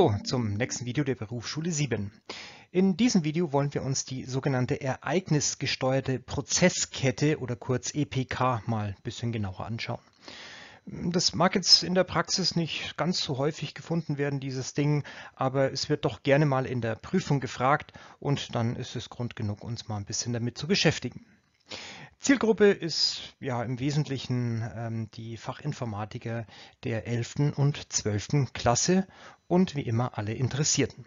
Hallo zum nächsten Video der Berufsschule 7. In diesem Video wollen wir uns die sogenannte ereignisgesteuerte Prozesskette oder kurz EPK mal ein bisschen genauer anschauen. Das mag jetzt in der Praxis nicht ganz so häufig gefunden werden, dieses Ding, aber es wird doch gerne mal in der Prüfung gefragt und dann ist es Grund genug, uns mal ein bisschen damit zu beschäftigen. Zielgruppe ist ja im Wesentlichen ähm, die Fachinformatiker der 11. und 12. Klasse und wie immer alle Interessierten.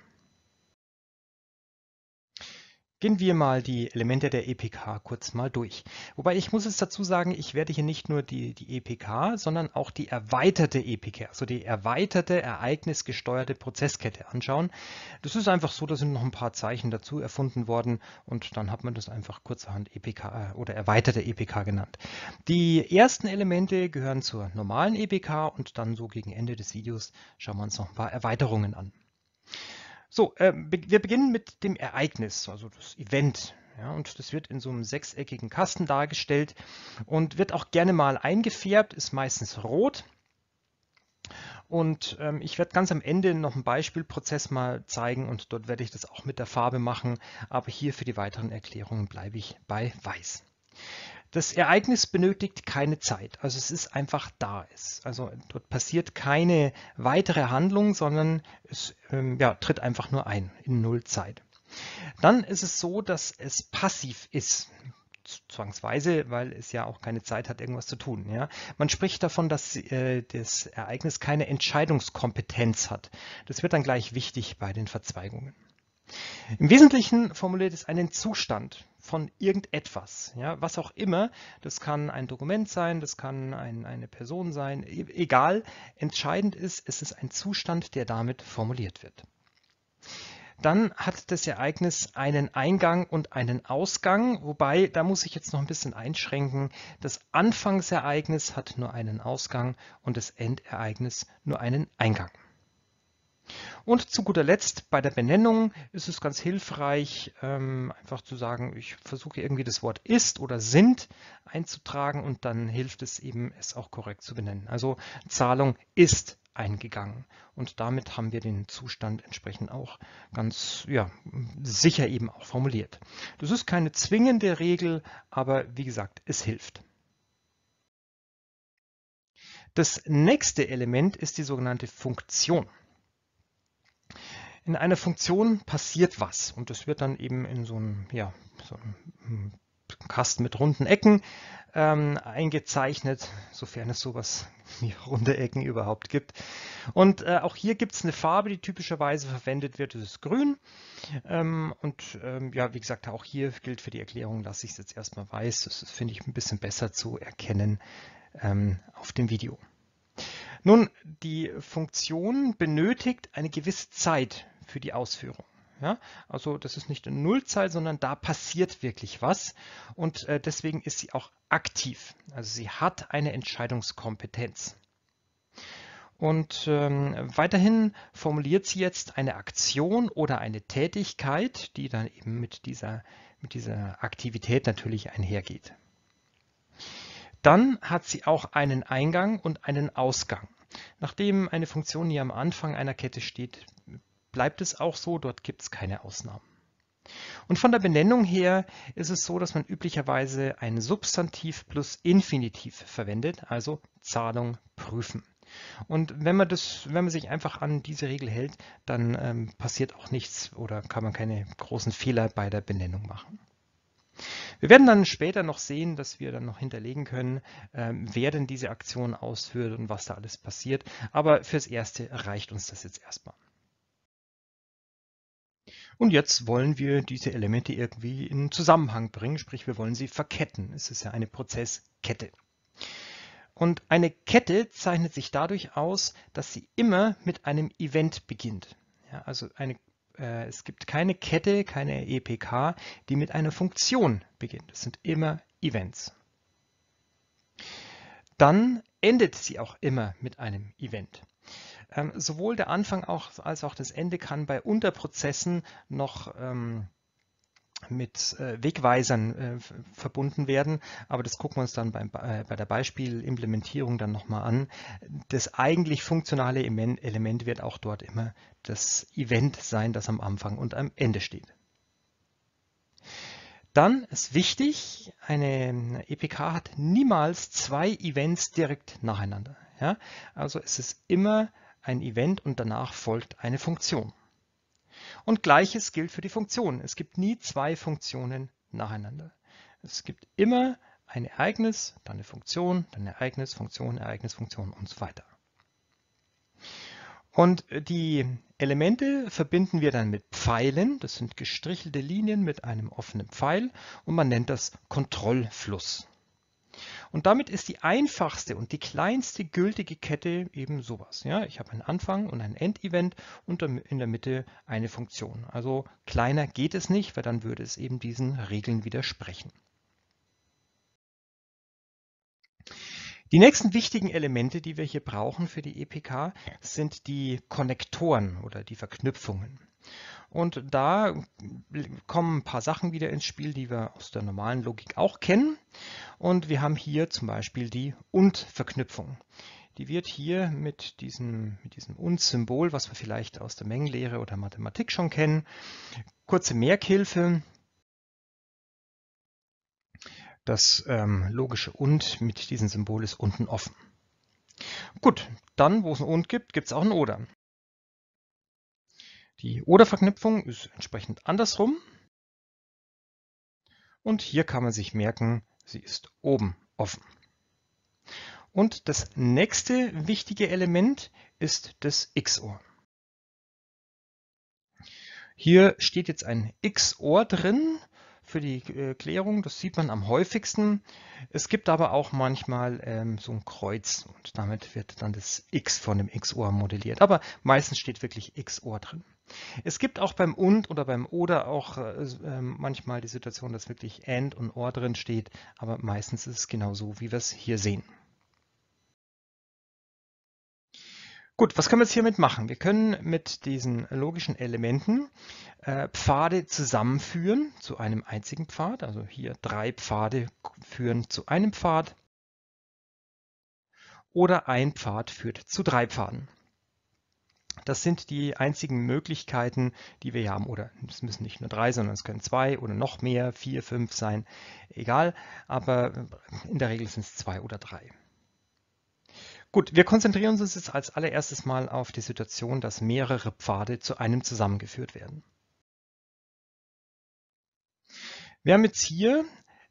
Gehen wir mal die Elemente der EPK kurz mal durch. Wobei ich muss es dazu sagen, ich werde hier nicht nur die, die EPK, sondern auch die erweiterte EPK, also die erweiterte ereignisgesteuerte Prozesskette anschauen. Das ist einfach so, da sind noch ein paar Zeichen dazu erfunden worden und dann hat man das einfach kurzerhand EPK äh, oder erweiterte EPK genannt. Die ersten Elemente gehören zur normalen EPK und dann so gegen Ende des Videos schauen wir uns noch ein paar Erweiterungen an. So, äh, wir beginnen mit dem Ereignis, also das Event. Ja, und das wird in so einem sechseckigen Kasten dargestellt und wird auch gerne mal eingefärbt, ist meistens rot. Und ähm, ich werde ganz am Ende noch einen Beispielprozess mal zeigen und dort werde ich das auch mit der Farbe machen. Aber hier für die weiteren Erklärungen bleibe ich bei Weiß. Das Ereignis benötigt keine Zeit, also es ist einfach da. Es, also dort passiert keine weitere Handlung, sondern es ähm, ja, tritt einfach nur ein in null Zeit. Dann ist es so, dass es passiv ist zwangsweise, weil es ja auch keine Zeit hat, irgendwas zu tun. Ja? Man spricht davon, dass äh, das Ereignis keine Entscheidungskompetenz hat. Das wird dann gleich wichtig bei den Verzweigungen. Im Wesentlichen formuliert es einen Zustand von irgendetwas, ja, was auch immer. Das kann ein Dokument sein, das kann ein, eine Person sein, e egal. Entscheidend ist, es ist ein Zustand, der damit formuliert wird. Dann hat das Ereignis einen Eingang und einen Ausgang, wobei, da muss ich jetzt noch ein bisschen einschränken, das Anfangsereignis hat nur einen Ausgang und das Endereignis nur einen Eingang. Und zu guter Letzt bei der Benennung ist es ganz hilfreich, ähm, einfach zu sagen, ich versuche irgendwie das Wort ist oder sind einzutragen und dann hilft es eben, es auch korrekt zu benennen. Also Zahlung ist eingegangen und damit haben wir den Zustand entsprechend auch ganz ja, sicher eben auch formuliert. Das ist keine zwingende Regel, aber wie gesagt, es hilft. Das nächste Element ist die sogenannte Funktion in einer Funktion passiert was und das wird dann eben in so einem, ja, so hm, Kasten mit runden Ecken ähm, eingezeichnet, sofern es sowas wie runde Ecken überhaupt gibt. Und äh, auch hier gibt es eine Farbe, die typischerweise verwendet wird, das ist grün. Ähm, und ähm, ja, wie gesagt, auch hier gilt für die Erklärung, dass ich es jetzt erstmal weiß. Das finde ich ein bisschen besser zu erkennen ähm, auf dem Video. Nun, die Funktion benötigt eine gewisse Zeit für die Ausführung. Ja, also das ist nicht eine Nullzahl, sondern da passiert wirklich was und äh, deswegen ist sie auch aktiv. Also sie hat eine Entscheidungskompetenz. Und ähm, weiterhin formuliert sie jetzt eine Aktion oder eine Tätigkeit, die dann eben mit dieser, mit dieser Aktivität natürlich einhergeht. Dann hat sie auch einen Eingang und einen Ausgang. Nachdem eine Funktion hier am Anfang einer Kette steht, bleibt es auch so, dort gibt es keine Ausnahmen. Und von der Benennung her ist es so, dass man üblicherweise ein Substantiv plus Infinitiv verwendet, also Zahlung prüfen. Und wenn man, das, wenn man sich einfach an diese Regel hält, dann ähm, passiert auch nichts oder kann man keine großen Fehler bei der Benennung machen. Wir werden dann später noch sehen, dass wir dann noch hinterlegen können, ähm, wer denn diese Aktion ausführt und was da alles passiert. Aber fürs Erste reicht uns das jetzt erstmal. Und jetzt wollen wir diese Elemente irgendwie in Zusammenhang bringen, sprich wir wollen sie verketten. Es ist ja eine Prozesskette. Und eine Kette zeichnet sich dadurch aus, dass sie immer mit einem Event beginnt. Ja, also eine, äh, es gibt keine Kette, keine EPK, die mit einer Funktion beginnt. Es sind immer Events. Dann endet sie auch immer mit einem Event. Ähm, sowohl der Anfang auch, als auch das Ende kann bei Unterprozessen noch ähm, mit äh, Wegweisern äh, verbunden werden, aber das gucken wir uns dann beim, äh, bei der Beispielimplementierung dann nochmal an. Das eigentlich funktionale Element wird auch dort immer das Event sein, das am Anfang und am Ende steht. Dann ist wichtig, eine EPK e hat niemals zwei Events direkt nacheinander. Ja? Also es ist immer ein Event und danach folgt eine Funktion. Und gleiches gilt für die Funktionen. Es gibt nie zwei Funktionen nacheinander. Es gibt immer ein Ereignis, dann eine Funktion, dann Ereignis, Funktion, Ereignis, Funktion und so weiter. Und die Elemente verbinden wir dann mit Pfeilen. Das sind gestrichelte Linien mit einem offenen Pfeil und man nennt das Kontrollfluss. Und damit ist die einfachste und die kleinste gültige Kette eben sowas. Ja? Ich habe einen Anfang und ein End-Event und in der Mitte eine Funktion. Also kleiner geht es nicht, weil dann würde es eben diesen Regeln widersprechen. Die nächsten wichtigen Elemente, die wir hier brauchen für die EPK, sind die Konnektoren oder die Verknüpfungen. Und da äh, kommen ein paar Sachen wieder ins Spiel, die wir aus der normalen Logik auch kennen. Und wir haben hier zum Beispiel die UND-Verknüpfung. Die wird hier mit diesem, mit diesem UND-Symbol, was wir vielleicht aus der Mengenlehre oder Mathematik schon kennen, kurze Merkhilfe, das ähm, logische und mit diesem Symbol ist unten offen. Gut, dann, wo es ein und gibt, gibt es auch ein oder. Die Oder-Verknüpfung ist entsprechend andersrum. Und hier kann man sich merken, sie ist oben offen. Und das nächste wichtige Element ist das XOR. Hier steht jetzt ein XOR drin für die äh, Klärung. Das sieht man am häufigsten. Es gibt aber auch manchmal ähm, so ein Kreuz und damit wird dann das X von dem XOR modelliert. Aber meistens steht wirklich XOR drin. Es gibt auch beim und oder beim oder auch äh, ähm, manchmal die Situation, dass wirklich and und or drin steht, aber meistens ist es genau so, wie wir es hier sehen. Gut, was können wir jetzt hiermit machen? Wir können mit diesen logischen Elementen äh, Pfade zusammenführen zu einem einzigen Pfad. Also hier drei Pfade führen zu einem Pfad. Oder ein Pfad führt zu drei Pfaden. Das sind die einzigen Möglichkeiten, die wir haben. Oder es müssen nicht nur drei, sondern es können zwei oder noch mehr, vier, fünf sein, egal. Aber in der Regel sind es zwei oder drei. Gut, wir konzentrieren uns jetzt als allererstes mal auf die Situation, dass mehrere Pfade zu einem zusammengeführt werden. Wir haben jetzt hier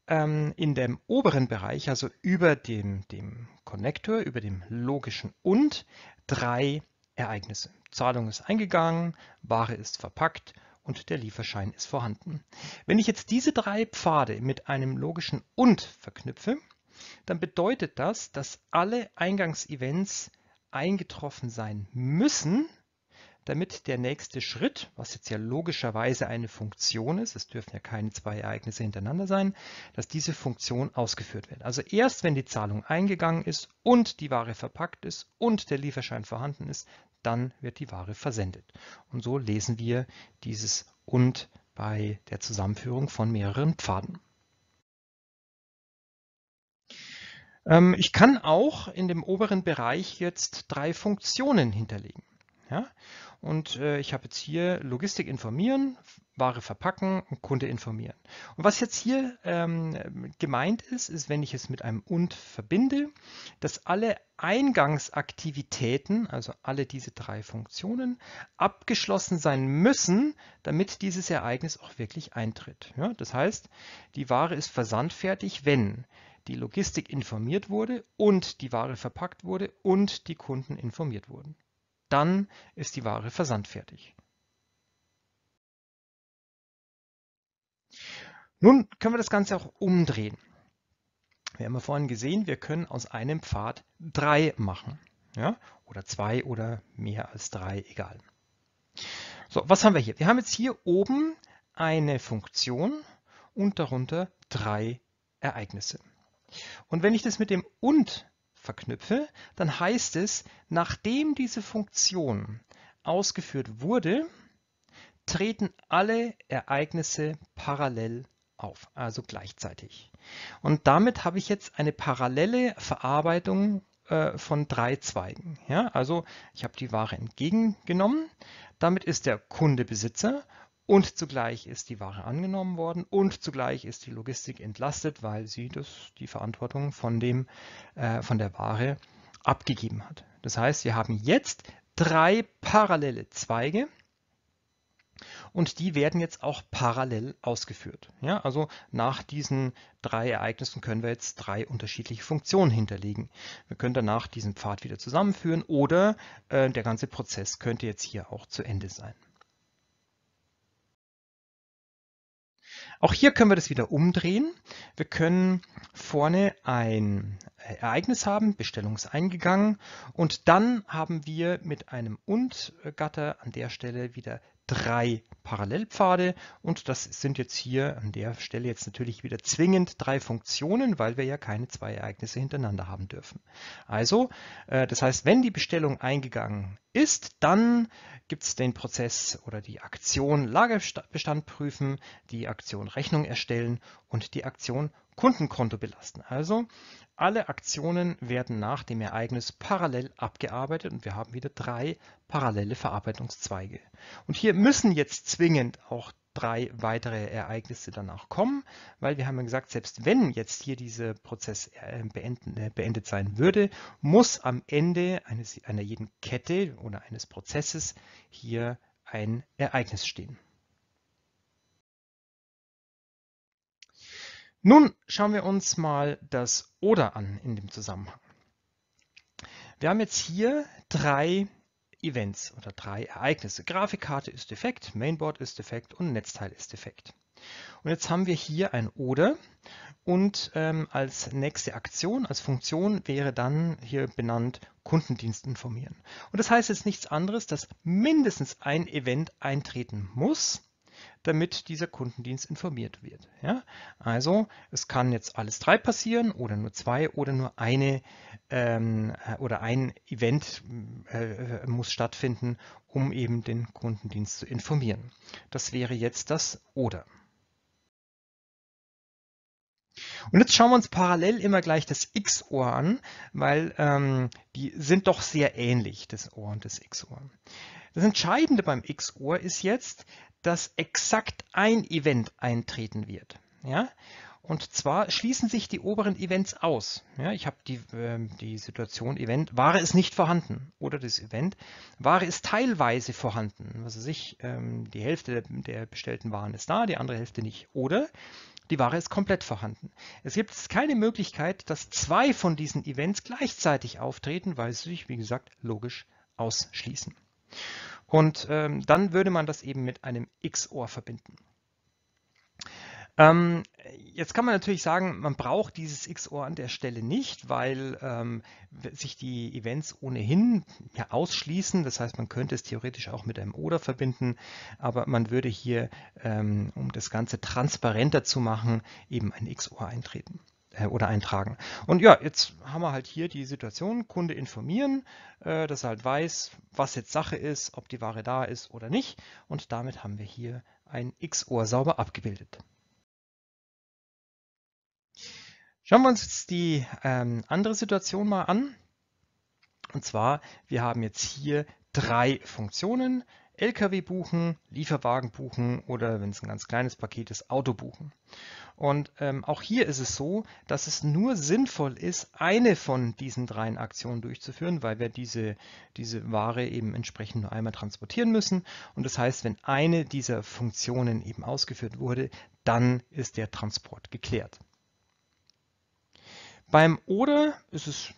ähm, in dem oberen Bereich, also über dem, dem Connector, über dem logischen und, drei Ereignisse. Zahlung ist eingegangen, Ware ist verpackt und der Lieferschein ist vorhanden. Wenn ich jetzt diese drei Pfade mit einem logischen und verknüpfe, dann bedeutet das, dass alle Eingangsevents eingetroffen sein müssen, damit der nächste Schritt, was jetzt ja logischerweise eine Funktion ist, es dürfen ja keine zwei Ereignisse hintereinander sein, dass diese Funktion ausgeführt wird. Also erst wenn die Zahlung eingegangen ist und die Ware verpackt ist und der Lieferschein vorhanden ist, dann wird die Ware versendet. Und so lesen wir dieses und bei der Zusammenführung von mehreren Pfaden. Ähm, ich kann auch in dem oberen Bereich jetzt drei Funktionen hinterlegen. Ja? Und äh, ich habe jetzt hier Logistik informieren, Ware verpacken und Kunde informieren. Und was jetzt hier ähm, gemeint ist, ist, wenn ich es mit einem und verbinde, dass alle Eingangsaktivitäten, also alle diese drei Funktionen, abgeschlossen sein müssen, damit dieses Ereignis auch wirklich eintritt. Ja, das heißt, die Ware ist versandfertig, wenn die Logistik informiert wurde und die Ware verpackt wurde und die Kunden informiert wurden. Dann ist die Ware versandfertig. Nun können wir das Ganze auch umdrehen. Wir haben ja vorhin gesehen, wir können aus einem Pfad drei machen. Ja? Oder zwei oder mehr als drei, egal. So, was haben wir hier? Wir haben jetzt hier oben eine Funktion und darunter drei Ereignisse. Und wenn ich das mit dem und verknüpfe, dann heißt es, nachdem diese Funktion ausgeführt wurde, treten alle Ereignisse parallel auf, also gleichzeitig. Und damit habe ich jetzt eine parallele Verarbeitung äh, von drei Zweigen. Ja? Also ich habe die Ware entgegengenommen, damit ist der Kunde Besitzer und zugleich ist die Ware angenommen worden und zugleich ist die Logistik entlastet, weil sie das, die Verantwortung von, dem, äh, von der Ware abgegeben hat. Das heißt, wir haben jetzt drei parallele Zweige und die werden jetzt auch parallel ausgeführt. Ja, also nach diesen drei Ereignissen können wir jetzt drei unterschiedliche Funktionen hinterlegen. Wir können danach diesen Pfad wieder zusammenführen oder äh, der ganze Prozess könnte jetzt hier auch zu Ende sein. Auch hier können wir das wieder umdrehen. Wir können vorne ein Ereignis haben, Bestellung ist eingegangen und dann haben wir mit einem und-Gatter an der Stelle wieder drei Parallelpfade und das sind jetzt hier an der Stelle jetzt natürlich wieder zwingend drei Funktionen, weil wir ja keine zwei Ereignisse hintereinander haben dürfen. Also, äh, das heißt, wenn die Bestellung eingegangen ist, dann gibt es den Prozess oder die Aktion Lagerbestand prüfen, die Aktion Rechnung erstellen und die Aktion Kundenkonto belasten. Also alle Aktionen werden nach dem Ereignis parallel abgearbeitet und wir haben wieder drei parallele Verarbeitungszweige. Und hier müssen jetzt zwingend auch drei weitere Ereignisse danach kommen, weil wir haben ja gesagt, selbst wenn jetzt hier dieser Prozess äh, äh, beendet sein würde, muss am Ende eines, einer jeden Kette oder eines Prozesses hier ein Ereignis stehen. Nun schauen wir uns mal das Oder an in dem Zusammenhang. Wir haben jetzt hier drei Events oder drei Ereignisse. Grafikkarte ist defekt, Mainboard ist defekt und Netzteil ist defekt. Und jetzt haben wir hier ein Oder und ähm, als nächste Aktion, als Funktion wäre dann hier benannt Kundendienst informieren. Und das heißt jetzt nichts anderes, dass mindestens ein Event eintreten muss, damit dieser Kundendienst informiert wird. Ja? Also es kann jetzt alles drei passieren oder nur zwei oder nur eine ähm, äh, oder ein Event äh, äh, muss stattfinden, um eben den Kundendienst zu informieren. Das wäre jetzt das oder. Und jetzt schauen wir uns parallel immer gleich das X-Ohr an, weil ähm, die sind doch sehr ähnlich, das Ohr und das X-Ohr. Das Entscheidende beim X-Ohr ist jetzt, dass exakt ein Event eintreten wird. Ja? Und zwar schließen sich die oberen Events aus. Ja, ich habe die, äh, die Situation Event, Ware ist nicht vorhanden oder das Event, Ware ist teilweise vorhanden. Was weiß ich, ähm, die Hälfte der bestellten Waren ist da, die andere Hälfte nicht. Oder die Ware ist komplett vorhanden. Es gibt keine Möglichkeit, dass zwei von diesen Events gleichzeitig auftreten, weil sie sich, wie gesagt, logisch ausschließen. Und ähm, dann würde man das eben mit einem XOR verbinden. Ähm, jetzt kann man natürlich sagen, man braucht dieses XOR an der Stelle nicht, weil ähm, sich die Events ohnehin ja, ausschließen. Das heißt, man könnte es theoretisch auch mit einem Oder verbinden, aber man würde hier, ähm, um das Ganze transparenter zu machen, eben ein XOR eintreten. Äh, oder eintragen. Und ja, jetzt haben wir halt hier die Situation, Kunde informieren, äh, dass er halt weiß, was jetzt Sache ist, ob die Ware da ist oder nicht. Und damit haben wir hier ein XOR sauber abgebildet. Schauen wir uns jetzt die ähm, andere Situation mal an. Und zwar, wir haben jetzt hier drei Funktionen, LKW buchen, Lieferwagen buchen oder wenn es ein ganz kleines Paket ist, Auto buchen. Und ähm, auch hier ist es so, dass es nur sinnvoll ist, eine von diesen dreien Aktionen durchzuführen, weil wir diese, diese Ware eben entsprechend nur einmal transportieren müssen. Und das heißt, wenn eine dieser Funktionen eben ausgeführt wurde, dann ist der Transport geklärt. Beim Oder ist es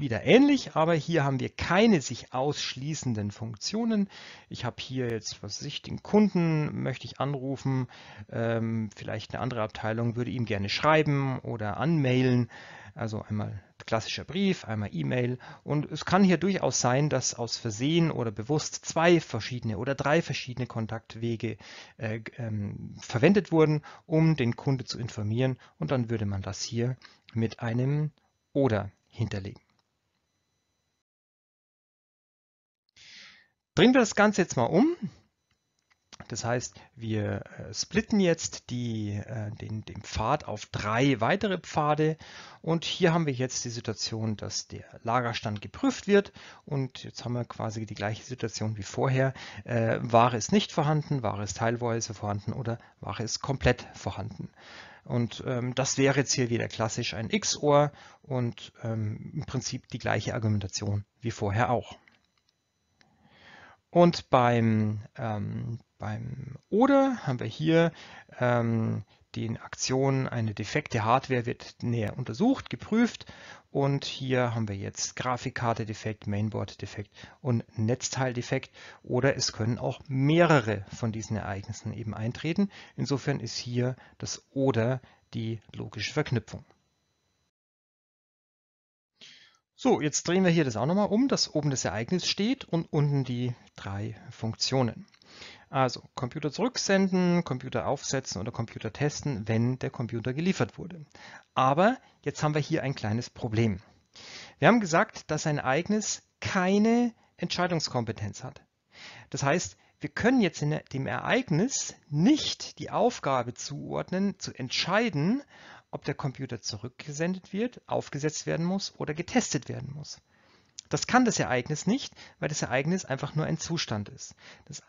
wieder ähnlich, aber hier haben wir keine sich ausschließenden Funktionen. Ich habe hier jetzt, was ich, den Kunden möchte ich anrufen, ähm, vielleicht eine andere Abteilung würde ihm gerne schreiben oder anmailen. Also einmal klassischer Brief, einmal E-Mail. Und es kann hier durchaus sein, dass aus Versehen oder bewusst zwei verschiedene oder drei verschiedene Kontaktwege äh, ähm, verwendet wurden, um den Kunde zu informieren. Und dann würde man das hier mit einem oder hinterlegen. Drehen wir das Ganze jetzt mal um. Das heißt, wir äh, splitten jetzt die, äh, den, den Pfad auf drei weitere Pfade und hier haben wir jetzt die Situation, dass der Lagerstand geprüft wird und jetzt haben wir quasi die gleiche Situation wie vorher. Äh, Ware ist nicht vorhanden, Ware ist teilweise vorhanden oder Ware ist komplett vorhanden. Und ähm, das wäre jetzt hier wieder klassisch ein XOR und ähm, im Prinzip die gleiche Argumentation wie vorher auch. Und beim, ähm, beim Oder haben wir hier ähm, den Aktionen eine defekte Hardware wird näher untersucht, geprüft und hier haben wir jetzt Grafikkarte defekt, Mainboard defekt und Netzteil defekt oder es können auch mehrere von diesen Ereignissen eben eintreten. Insofern ist hier das Oder die logische Verknüpfung. So, jetzt drehen wir hier das auch nochmal um, dass oben das Ereignis steht und unten die drei Funktionen. Also Computer zurücksenden, Computer aufsetzen oder Computer testen, wenn der Computer geliefert wurde. Aber jetzt haben wir hier ein kleines Problem. Wir haben gesagt, dass ein Ereignis keine Entscheidungskompetenz hat. Das heißt, wir können jetzt in dem Ereignis nicht die Aufgabe zuordnen, zu entscheiden, ob der Computer zurückgesendet wird, aufgesetzt werden muss oder getestet werden muss. Das kann das Ereignis nicht, weil das Ereignis einfach nur ein Zustand ist. Das,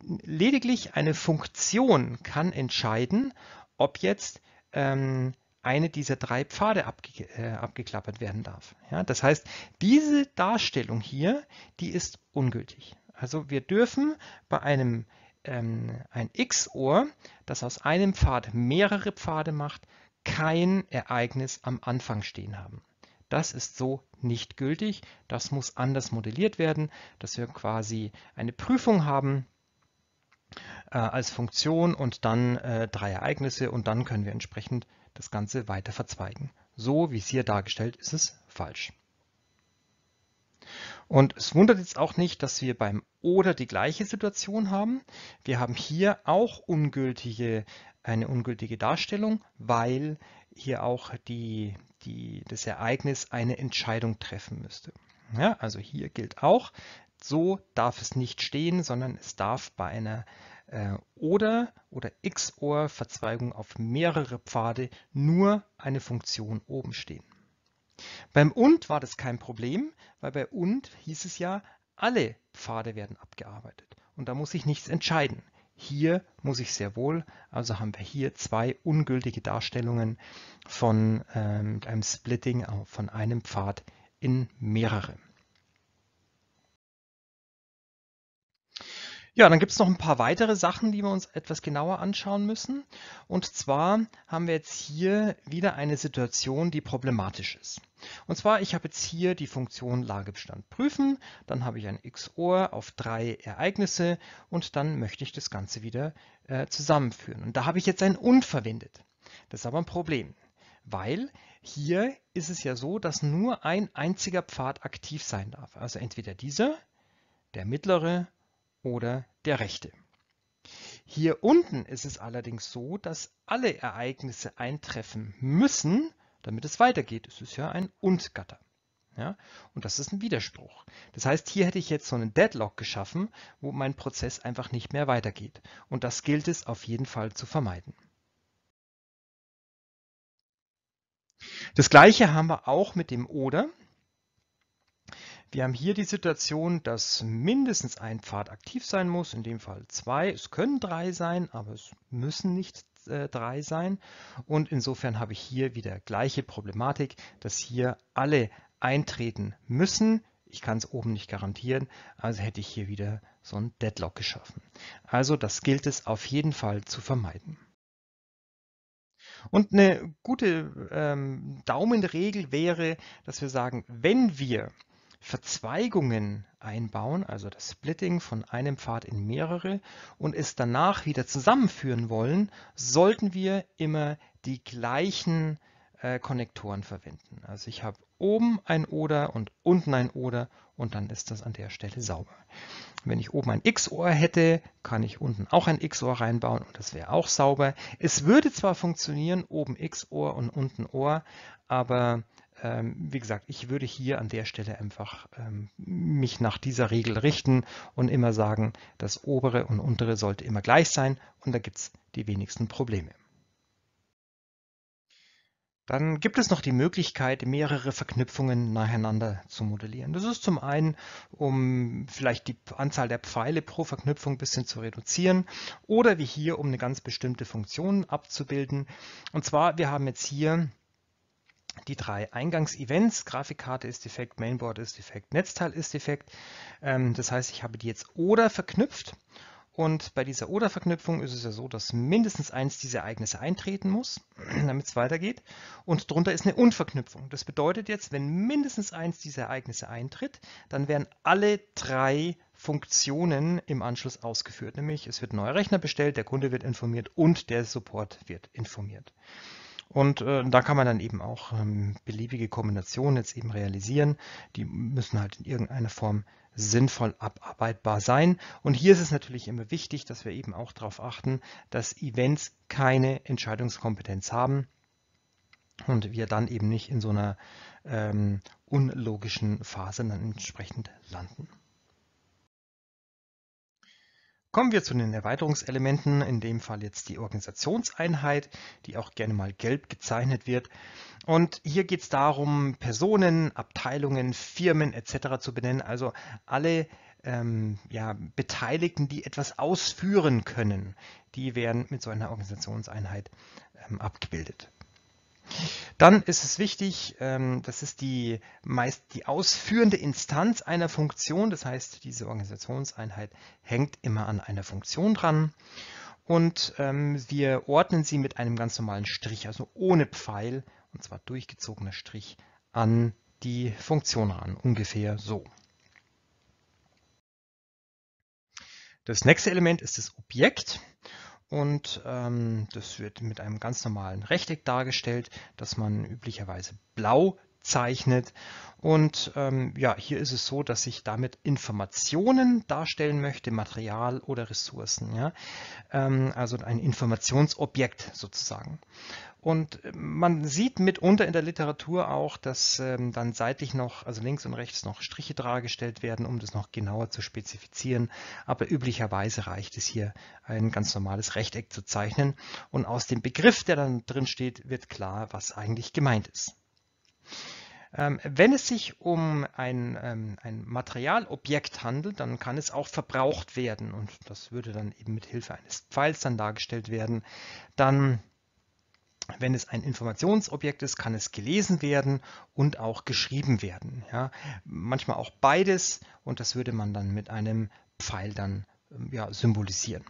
lediglich eine Funktion kann entscheiden, ob jetzt ähm, eine dieser drei Pfade abge äh, abgeklappert werden darf. Ja, das heißt, diese Darstellung hier, die ist ungültig. Also wir dürfen bei einem ähm, ein XOR, das aus einem Pfad mehrere Pfade macht, kein Ereignis am Anfang stehen haben. Das ist so nicht gültig. Das muss anders modelliert werden, dass wir quasi eine Prüfung haben äh, als Funktion und dann äh, drei Ereignisse und dann können wir entsprechend das Ganze weiter verzweigen. So wie es hier dargestellt ist es falsch. Und es wundert jetzt auch nicht, dass wir beim oder die gleiche Situation haben. Wir haben hier auch ungültige, eine ungültige Darstellung, weil hier auch die, die, das Ereignis eine Entscheidung treffen müsste. Ja, also hier gilt auch, so darf es nicht stehen, sondern es darf bei einer äh, oder oder XOR-Verzweigung auf mehrere Pfade nur eine Funktion oben stehen. Beim und war das kein Problem, weil bei und hieß es ja, alle Pfade werden abgearbeitet und da muss ich nichts entscheiden. Hier muss ich sehr wohl, also haben wir hier zwei ungültige Darstellungen von ähm, einem Splitting äh, von einem Pfad in mehrere. Ja, dann es noch ein paar weitere Sachen, die wir uns etwas genauer anschauen müssen. Und zwar haben wir jetzt hier wieder eine Situation, die problematisch ist. Und zwar, ich habe jetzt hier die Funktion Lagebestand prüfen, dann habe ich ein XOR auf drei Ereignisse und dann möchte ich das Ganze wieder, äh, zusammenführen. Und da habe ich jetzt ein und verwendet. Das ist aber ein Problem, weil hier ist es ja so, dass nur ein einziger Pfad aktiv sein darf. Also entweder dieser, der mittlere oder der Rechte. Hier unten ist es allerdings so, dass alle Ereignisse eintreffen müssen, damit es weitergeht. Es ist ja ein Und-Gatter. Ja? Und das ist ein Widerspruch. Das heißt, hier hätte ich jetzt so einen Deadlock geschaffen, wo mein Prozess einfach nicht mehr weitergeht. Und das gilt es auf jeden Fall zu vermeiden. Das gleiche haben wir auch mit dem Oder. Wir haben hier die Situation, dass mindestens ein Pfad aktiv sein muss, in dem Fall zwei. Es können drei sein, aber es müssen nicht äh, drei sein. Und insofern habe ich hier wieder gleiche Problematik, dass hier alle eintreten müssen. Ich kann es oben nicht garantieren, also hätte ich hier wieder so einen Deadlock geschaffen. Also das gilt es auf jeden Fall zu vermeiden. Und eine gute ähm, Daumenregel wäre, dass wir sagen, wenn wir Verzweigungen einbauen, also das Splitting von einem Pfad in mehrere und es danach wieder zusammenführen wollen, sollten wir immer die gleichen äh, Konnektoren verwenden. Also ich habe oben ein Oder und unten ein Oder und dann ist das an der Stelle sauber. Wenn ich oben ein XOR hätte, kann ich unten auch ein XOR reinbauen und das wäre auch sauber. Es würde zwar funktionieren, oben XOR und unten OR, aber ähm, wie gesagt, ich würde hier an der Stelle einfach ähm, mich nach dieser Regel richten und immer sagen, das obere und untere sollte immer gleich sein und da gibt es die wenigsten Probleme. Dann gibt es noch die Möglichkeit, mehrere Verknüpfungen nacheinander zu modellieren. Das ist zum einen, um vielleicht die Anzahl der Pfeile pro Verknüpfung ein bisschen zu reduzieren oder wie hier, um eine ganz bestimmte Funktion abzubilden. Und zwar, wir haben jetzt hier die drei Eingangs-Events, Grafikkarte ist defekt, Mainboard ist defekt, Netzteil ist defekt. Ähm, das heißt, ich habe die jetzt oder verknüpft. Und bei dieser Oder-Verknüpfung ist es ja so, dass mindestens eins dieser Ereignisse eintreten muss, damit es weitergeht. Und drunter ist eine Unverknüpfung. Das bedeutet jetzt, wenn mindestens eins dieser Ereignisse eintritt, dann werden alle drei Funktionen im Anschluss ausgeführt. Nämlich es wird ein neuer Rechner bestellt, der Kunde wird informiert und der Support wird informiert. Und äh, da kann man dann eben auch ähm, beliebige Kombinationen jetzt eben realisieren. Die müssen halt in irgendeiner Form sinnvoll abarbeitbar sein. Und hier ist es natürlich immer wichtig, dass wir eben auch darauf achten, dass Events keine Entscheidungskompetenz haben und wir dann eben nicht in so einer ähm, unlogischen Phase dann entsprechend landen. Kommen wir zu den Erweiterungselementen, in dem Fall jetzt die Organisationseinheit, die auch gerne mal gelb gezeichnet wird. Und hier geht es darum, Personen, Abteilungen, Firmen etc. zu benennen, also alle ähm, ja, Beteiligten, die etwas ausführen können, die werden mit so einer Organisationseinheit ähm, abgebildet. Dann ist es wichtig, ähm, das ist die meist die ausführende Instanz einer Funktion, das heißt, diese Organisationseinheit hängt immer an einer Funktion dran und ähm, wir ordnen sie mit einem ganz normalen Strich, also ohne Pfeil, und zwar durchgezogener Strich, an die Funktion ran, ungefähr so. Das nächste Element ist das Objekt und ähm, das wird mit einem ganz normalen Rechteck dargestellt, das man üblicherweise blau zeichnet. Und ähm, ja, hier ist es so, dass ich damit Informationen darstellen möchte, Material oder Ressourcen. Ja? Ähm, also ein Informationsobjekt sozusagen. Und äh, man sieht mitunter in der Literatur auch, dass ähm, dann seitlich noch, also links und rechts noch Striche dargestellt werden, um das noch genauer zu spezifizieren. Aber üblicherweise reicht es hier, ein ganz normales Rechteck zu zeichnen. Und aus dem Begriff, der dann drin steht, wird klar, was eigentlich gemeint ist. Ähm, wenn es sich um ein, ähm, ein Materialobjekt handelt, dann kann es auch verbraucht werden und das würde dann eben mit Hilfe eines Pfeils dann dargestellt werden. Dann wenn es ein Informationsobjekt ist, kann es gelesen werden und auch geschrieben werden. Ja? Manchmal auch beides und das würde man dann mit einem Pfeil dann ähm, ja, symbolisieren.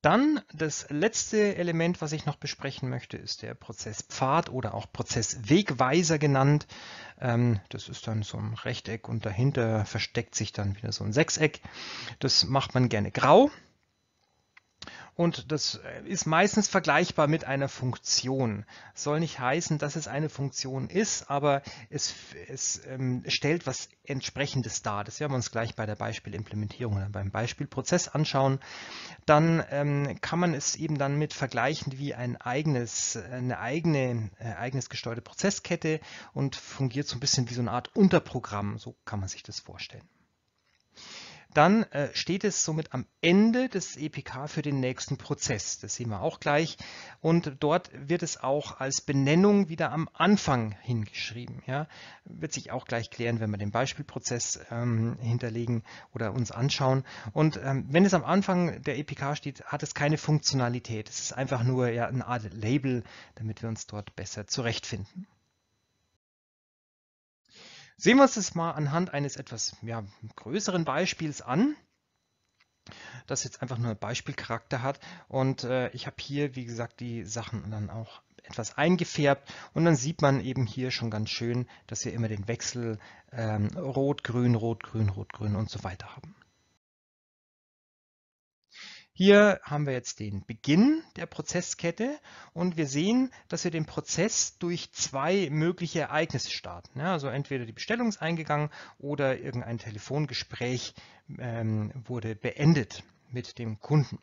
Dann das letzte Element, was ich noch besprechen möchte, ist der Prozesspfad oder auch Prozesswegweiser genannt. Ähm, das ist dann so ein Rechteck und dahinter versteckt sich dann wieder so ein Sechseck. Das macht man gerne grau. Und das äh, ist meistens vergleichbar mit einer Funktion. soll nicht heißen, dass es eine Funktion ist, aber es, es ähm, stellt was entsprechendes dar. Das werden wir uns gleich bei der Beispielimplementierung oder beim Beispielprozess anschauen. Dann ähm, kann man es eben dann mit vergleichen wie ein eigenes, eine eigene, äh, eigenes gesteuerte Prozesskette und fungiert so ein bisschen wie so eine Art Unterprogramm. So kann man sich das vorstellen dann äh, steht es somit am Ende des EPK für den nächsten Prozess. Das sehen wir auch gleich. Und dort wird es auch als Benennung wieder am Anfang hingeschrieben. Ja? Wird sich auch gleich klären, wenn wir den Beispielprozess ähm, hinterlegen oder uns anschauen. Und ähm, wenn es am Anfang der EPK steht, hat es keine Funktionalität. Es ist einfach nur ja, eine Art Label, damit wir uns dort besser zurechtfinden. Sehen wir uns das mal anhand eines etwas ja, größeren Beispiels an das jetzt einfach nur Beispielcharakter hat und äh, ich habe hier wie gesagt die Sachen dann auch etwas eingefärbt und dann sieht man eben hier schon ganz schön, dass wir immer den Wechsel ähm, rot, grün, rot, grün, rot, grün und so weiter haben. Hier haben wir jetzt den Beginn der Prozesskette und wir sehen, dass wir den Prozess durch zwei mögliche Ereignisse starten. Ja, ne? also entweder die Bestellung ist eingegangen oder irgendein Telefongespräch ähm, wurde beendet mit dem Kunden.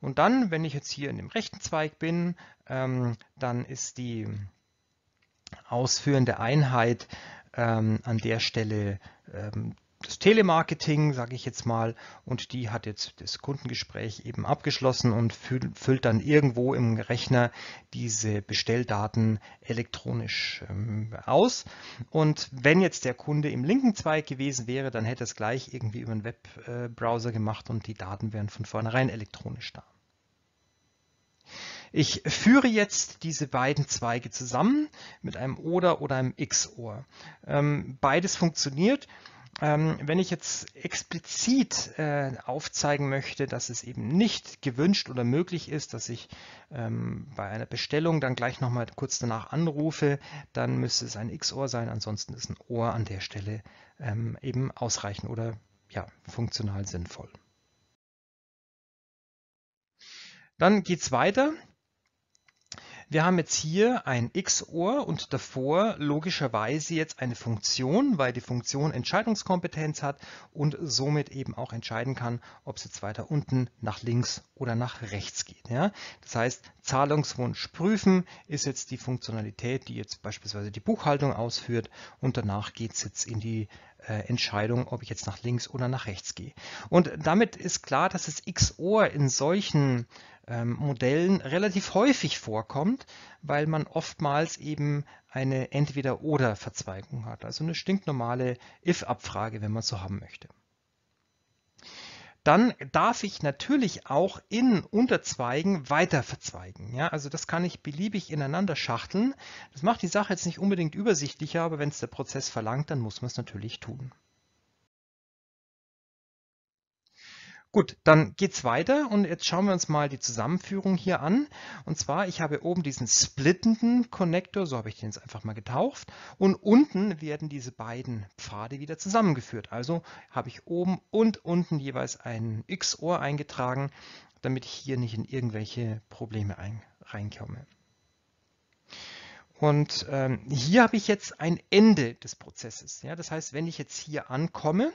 Und dann, wenn ich jetzt hier in dem rechten Zweig bin, ähm, dann ist die ausführende Einheit ähm, an der Stelle ähm, das Telemarketing, sage ich jetzt mal, und die hat jetzt das Kundengespräch eben abgeschlossen und füllt dann irgendwo im Rechner diese Bestelldaten elektronisch ähm, aus. Und wenn jetzt der Kunde im linken Zweig gewesen wäre, dann hätte es gleich irgendwie über einen Webbrowser gemacht und die Daten wären von vornherein elektronisch da. Ich führe jetzt diese beiden Zweige zusammen mit einem Oder oder einem XOR. Ähm, beides funktioniert. Ähm, wenn ich jetzt explizit äh, aufzeigen möchte, dass es eben nicht gewünscht oder möglich ist, dass ich ähm, bei einer Bestellung dann gleich nochmal kurz danach anrufe, dann müsste es ein XOR sein. Ansonsten ist ein OR an der Stelle ähm, eben ausreichend oder ja, funktional sinnvoll. Dann geht es weiter. Wir haben jetzt hier ein XOR und davor logischerweise jetzt eine Funktion, weil die Funktion Entscheidungskompetenz hat und somit eben auch entscheiden kann, ob es jetzt weiter unten, nach links oder nach rechts geht. Ja? Das heißt, Zahlungswunsch prüfen ist jetzt die Funktionalität, die jetzt beispielsweise die Buchhaltung ausführt und danach geht es jetzt in die äh, Entscheidung, ob ich jetzt nach links oder nach rechts gehe. Und damit ist klar, dass das XOR in solchen ähm, Modellen relativ häufig vorkommt, weil man oftmals eben eine Entweder-Oder-Verzweigung hat, also eine stinknormale If-Abfrage, wenn man so haben möchte. Dann darf ich natürlich auch in Unterzweigen weiter verzweigen. Ja? Also das kann ich beliebig ineinander schachteln. Das macht die Sache jetzt nicht unbedingt übersichtlicher, aber wenn es der Prozess verlangt, dann muss man es natürlich tun. Gut, dann geht's weiter und jetzt schauen wir uns mal die Zusammenführung hier an. Und zwar, ich habe oben diesen splittenden Connector, so habe ich den jetzt einfach mal getauft. Und unten werden diese beiden Pfade wieder zusammengeführt. Also habe ich oben und unten jeweils ein XOR eingetragen, damit ich hier nicht in irgendwelche Probleme ein, reinkomme. Und ähm, hier habe ich jetzt ein Ende des Prozesses. Ja, das heißt, wenn ich jetzt hier ankomme,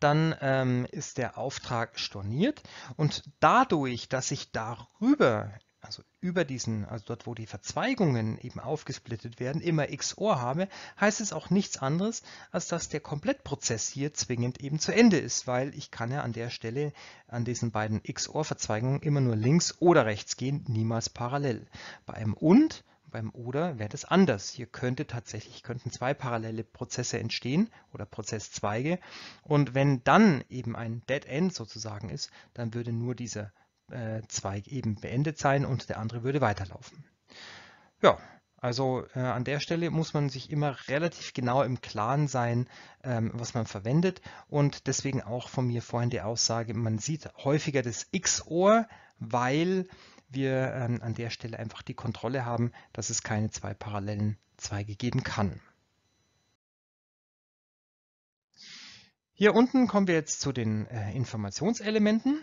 dann ähm, ist der Auftrag storniert und dadurch, dass ich darüber also über diesen, also dort, wo die Verzweigungen eben aufgesplittet werden, immer XOR habe, heißt es auch nichts anderes, als dass der Komplettprozess hier zwingend eben zu Ende ist, weil ich kann ja an der Stelle an diesen beiden XOR-Verzweigungen immer nur links oder rechts gehen, niemals parallel. Bei einem UND, beim Oder wäre das anders. Hier könnte tatsächlich könnten zwei parallele Prozesse entstehen oder Prozesszweige. Und wenn dann eben ein Dead End sozusagen ist, dann würde nur dieser äh, Zweig eben beendet sein und der andere würde weiterlaufen. Ja, also äh, an der Stelle muss man sich immer relativ genau im Klaren sein, ähm, was man verwendet und deswegen auch von mir vorhin die Aussage, man sieht häufiger das X-Ohr, weil wir ähm, an der Stelle einfach die Kontrolle haben, dass es keine zwei parallelen Zweige geben kann. Hier unten kommen wir jetzt zu den äh, Informationselementen.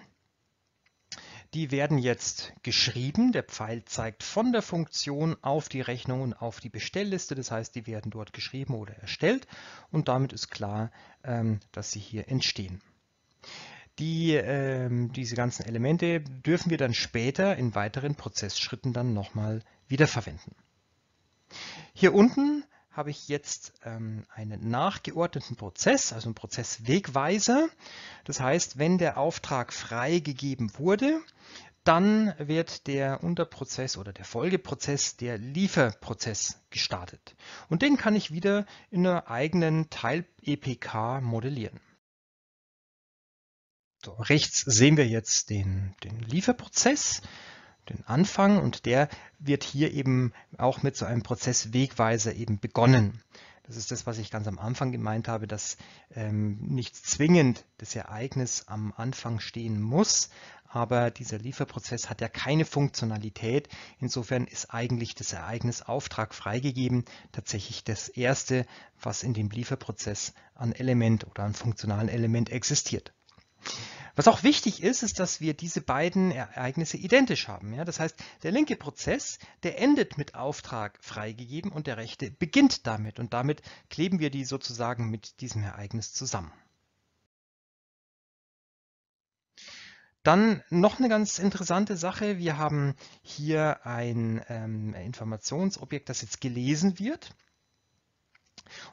Die werden jetzt geschrieben. Der Pfeil zeigt von der Funktion auf die Rechnung und auf die Bestellliste. Das heißt, die werden dort geschrieben oder erstellt. Und damit ist klar, ähm, dass sie hier entstehen. Die, äh, diese ganzen Elemente dürfen wir dann später in weiteren Prozessschritten dann nochmal wiederverwenden. Hier unten habe ich jetzt ähm, einen nachgeordneten Prozess, also einen Prozesswegweiser. Das heißt, wenn der Auftrag freigegeben wurde, dann wird der Unterprozess oder der Folgeprozess, der Lieferprozess gestartet. Und den kann ich wieder in einer eigenen Teil-EPK modellieren. So, rechts sehen wir jetzt den, den Lieferprozess, den Anfang und der wird hier eben auch mit so einem Prozesswegweiser eben begonnen. Das ist das, was ich ganz am Anfang gemeint habe, dass ähm, nicht zwingend das Ereignis am Anfang stehen muss, aber dieser Lieferprozess hat ja keine Funktionalität. Insofern ist eigentlich das Ereignis Auftrag freigegeben tatsächlich das erste, was in dem Lieferprozess an Element oder an funktionalen Element existiert. Was auch wichtig ist, ist, dass wir diese beiden Ereignisse identisch haben. Ja? Das heißt, der linke Prozess, der endet mit Auftrag freigegeben und der rechte beginnt damit. Und damit kleben wir die sozusagen mit diesem Ereignis zusammen. Dann noch eine ganz interessante Sache. Wir haben hier ein ähm, Informationsobjekt, das jetzt gelesen wird.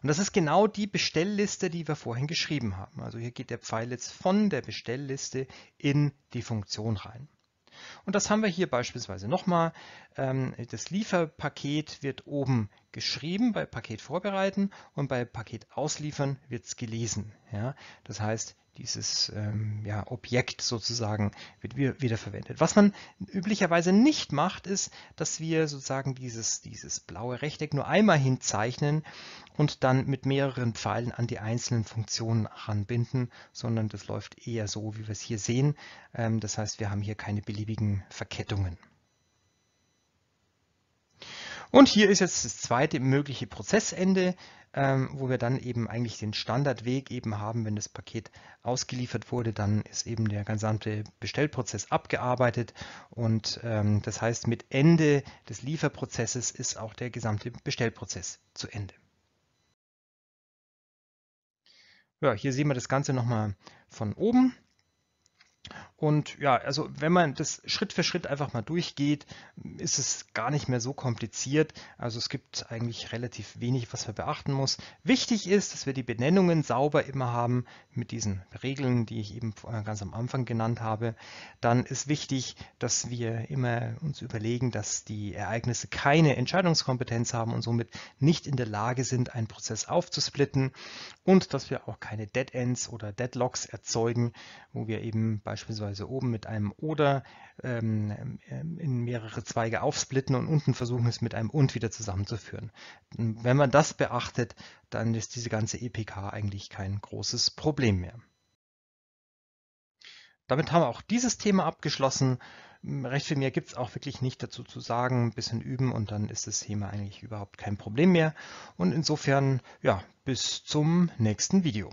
Und das ist genau die Bestellliste, die wir vorhin geschrieben haben. Also hier geht der Pfeil jetzt von der Bestellliste in die Funktion rein. Und das haben wir hier beispielsweise nochmal. Ähm, das Lieferpaket wird oben geschrieben bei Paket vorbereiten und bei Paket ausliefern wird es gelesen. Das heißt, dieses ähm, ja, Objekt sozusagen wird wiederverwendet. Was man üblicherweise nicht macht, ist, dass wir sozusagen dieses, dieses blaue Rechteck nur einmal hinzeichnen und dann mit mehreren Pfeilen an die einzelnen Funktionen anbinden, sondern das läuft eher so, wie wir es hier sehen. Ähm, das heißt, wir haben hier keine beliebigen Verkettungen. Und hier ist jetzt das zweite mögliche Prozessende, ähm, wo wir dann eben eigentlich den Standardweg eben haben, wenn das Paket ausgeliefert wurde, dann ist eben der gesamte Bestellprozess abgearbeitet und ähm, das heißt, mit Ende des Lieferprozesses ist auch der gesamte Bestellprozess zu Ende. Ja, hier sehen wir das Ganze nochmal von oben. Und ja, also wenn man das Schritt für Schritt einfach mal durchgeht, ist es gar nicht mehr so kompliziert. Also es gibt eigentlich relativ wenig, was man beachten muss. Wichtig ist, dass wir die Benennungen sauber immer haben mit diesen Regeln, die ich eben ganz am Anfang genannt habe. Dann ist wichtig, dass wir immer uns überlegen, dass die Ereignisse keine Entscheidungskompetenz haben und somit nicht in der Lage sind, einen Prozess aufzusplitten und dass wir auch keine Dead Ends oder Deadlocks erzeugen, wo wir eben beispielsweise beziehungsweise oben mit einem oder ähm, ähm, in mehrere Zweige aufsplitten und unten versuchen es mit einem und wieder zusammenzuführen. Wenn man das beachtet, dann ist diese ganze EPK eigentlich kein großes Problem mehr. Damit haben wir auch dieses Thema abgeschlossen. Recht viel mehr gibt es auch wirklich nicht dazu zu sagen. Ein bisschen üben und dann ist das Thema eigentlich überhaupt kein Problem mehr. Und insofern, ja, bis zum nächsten Video.